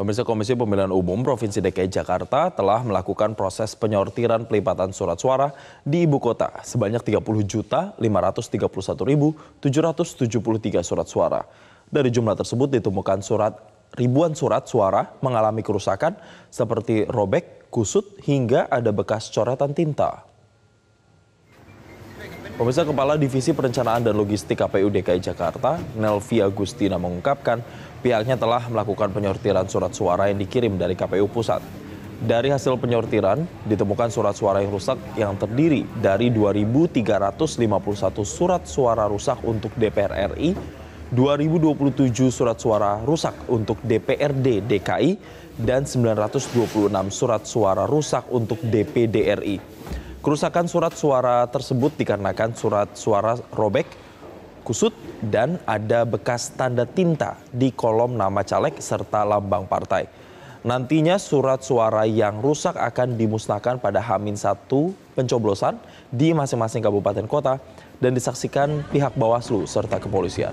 Pemirsa Komisi Pemilihan Umum Provinsi DKI Jakarta telah melakukan proses penyortiran pelipatan surat suara di ibu kota sebanyak 30.531.773 surat suara. Dari jumlah tersebut ditemukan surat ribuan surat suara mengalami kerusakan seperti robek, kusut hingga ada bekas coretan tinta. Pemirsa Kepala Divisi Perencanaan dan Logistik KPU DKI Jakarta, Nelvi Agustina mengungkapkan pihaknya telah melakukan penyortiran surat suara yang dikirim dari KPU Pusat. Dari hasil penyortiran, ditemukan surat suara yang rusak yang terdiri dari 2.351 surat suara rusak untuk DPR RI, 2.027 surat suara rusak untuk DPRD DKI, dan 926 surat suara rusak untuk DPD RI. Kerusakan surat suara tersebut dikarenakan surat suara robek, kusut, dan ada bekas tanda tinta di kolom nama caleg serta lambang partai. Nantinya surat suara yang rusak akan dimusnahkan pada Hamin 1 pencoblosan di masing-masing kabupaten kota dan disaksikan pihak Bawaslu serta kepolisian.